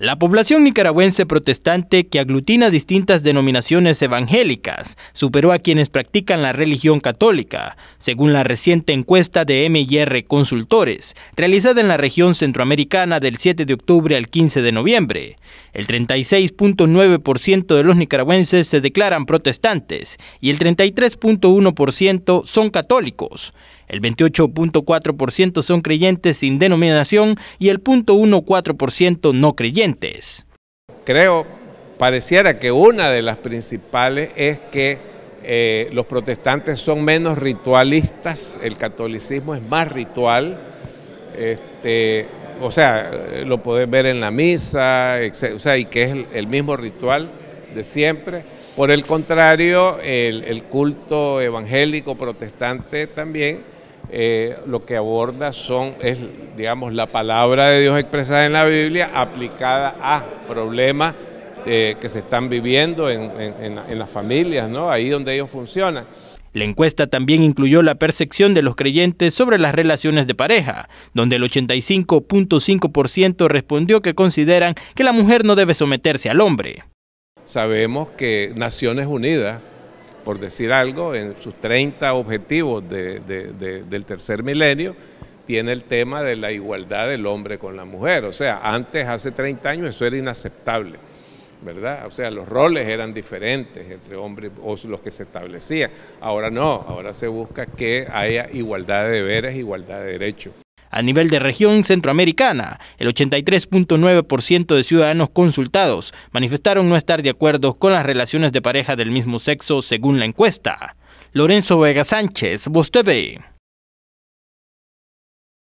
La población nicaragüense protestante, que aglutina distintas denominaciones evangélicas, superó a quienes practican la religión católica, según la reciente encuesta de MIR Consultores, realizada en la región centroamericana del 7 de octubre al 15 de noviembre. El 36.9% de los nicaragüenses se declaran protestantes y el 33.1% son católicos. El 28.4% son creyentes sin denominación y el 0.14% no creyentes. Creo, pareciera que una de las principales es que eh, los protestantes son menos ritualistas, el catolicismo es más ritual, este, o sea, lo pueden ver en la misa, o sea, y que es el mismo ritual de siempre. Por el contrario, el culto evangélico protestante también eh, lo que aborda son, es, digamos, la palabra de Dios expresada en la Biblia aplicada a problemas eh, que se están viviendo en, en las familias, ¿no? Ahí donde ellos funcionan. La encuesta también incluyó la percepción de los creyentes sobre las relaciones de pareja, donde el 85.5% respondió que consideran que la mujer no debe someterse al hombre. Sabemos que Naciones Unidas por decir algo, en sus 30 objetivos del tercer milenio, tiene el tema de la igualdad del hombre con la mujer. O sea, antes, hace 30 años, eso era inaceptable, ¿verdad? O sea, los roles eran diferentes entre hombres o los que se establecían. Ahora no, ahora se busca que haya igualdad de deberes, igualdad de derechos. A nivel de región centroamericana, el 83.9% de ciudadanos consultados manifestaron no estar de acuerdo con las relaciones de pareja del mismo sexo según la encuesta. Lorenzo Vega Sánchez, Voz